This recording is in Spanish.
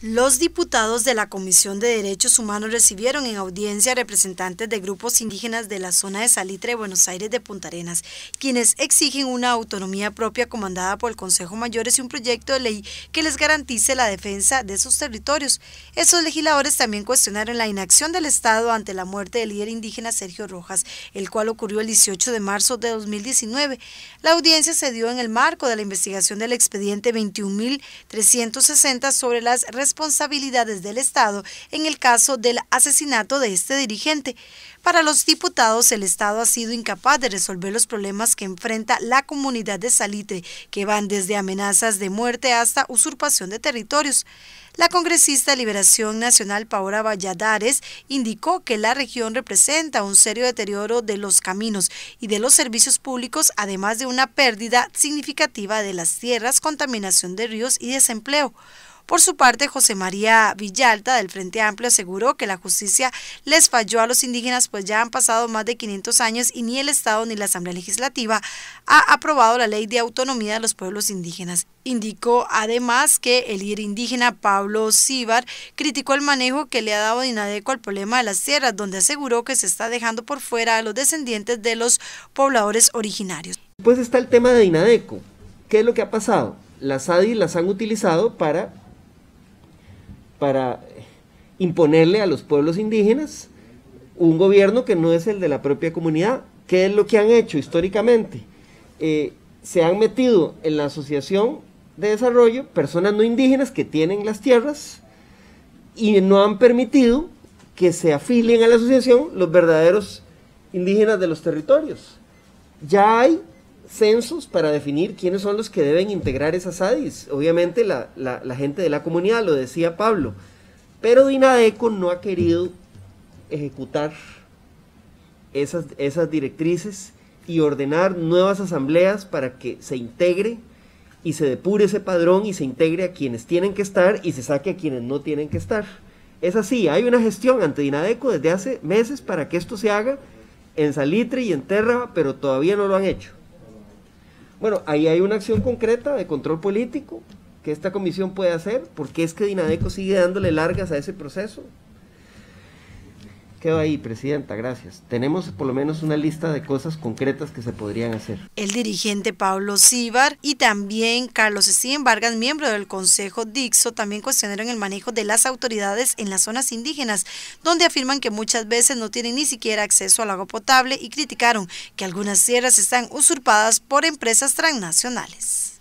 Los diputados de la Comisión de Derechos Humanos recibieron en audiencia representantes de grupos indígenas de la zona de Salitre, Buenos Aires de Punta Arenas, quienes exigen una autonomía propia comandada por el Consejo Mayores y un proyecto de ley que les garantice la defensa de sus territorios. Esos legisladores también cuestionaron la inacción del Estado ante la muerte del líder indígena Sergio Rojas, el cual ocurrió el 18 de marzo de 2019. La audiencia se dio en el marco de la investigación del expediente 21.360 sobre las responsabilidades del Estado en el caso del asesinato de este dirigente. Para los diputados, el Estado ha sido incapaz de resolver los problemas que enfrenta la comunidad de Salitre, que van desde amenazas de muerte hasta usurpación de territorios. La congresista Liberación Nacional Paola Valladares indicó que la región representa un serio deterioro de los caminos y de los servicios públicos, además de una pérdida significativa de las tierras, contaminación de ríos y desempleo. Por su parte, José María Villalta del Frente Amplio aseguró que la justicia les falló a los indígenas pues ya han pasado más de 500 años y ni el Estado ni la Asamblea Legislativa ha aprobado la ley de autonomía de los pueblos indígenas. Indicó además que el líder indígena Pablo Síbar criticó el manejo que le ha dado Dinadeco al problema de las tierras, donde aseguró que se está dejando por fuera a los descendientes de los pobladores originarios. Pues está el tema de Dinadeco. ¿Qué es lo que ha pasado? Las ADI las han utilizado para para imponerle a los pueblos indígenas un gobierno que no es el de la propia comunidad. ¿Qué es lo que han hecho históricamente? Eh, se han metido en la asociación de desarrollo personas no indígenas que tienen las tierras y no han permitido que se afilien a la asociación los verdaderos indígenas de los territorios. Ya hay censos para definir quiénes son los que deben integrar esas ADIs. Obviamente la, gente de la comunidad, lo decía Pablo, pero Dinadeco no ha querido ejecutar esas, esas directrices y ordenar nuevas asambleas para que se integre y se depure ese padrón y se integre a quienes tienen que estar y se saque a quienes no tienen que estar. Es así, hay una gestión ante Dinadeco desde hace meses para que esto se haga en Salitre y en Terra, pero todavía no lo han hecho. Bueno, ahí hay una acción concreta de control político que esta comisión puede hacer, porque es que Dinadeco sigue dándole largas a ese proceso. Quedo ahí, Presidenta, gracias. Tenemos por lo menos una lista de cosas concretas que se podrían hacer. El dirigente Pablo Sibar y también Carlos Steven Vargas, miembro del Consejo Dixo, también cuestionaron el manejo de las autoridades en las zonas indígenas, donde afirman que muchas veces no tienen ni siquiera acceso al agua potable y criticaron que algunas tierras están usurpadas por empresas transnacionales.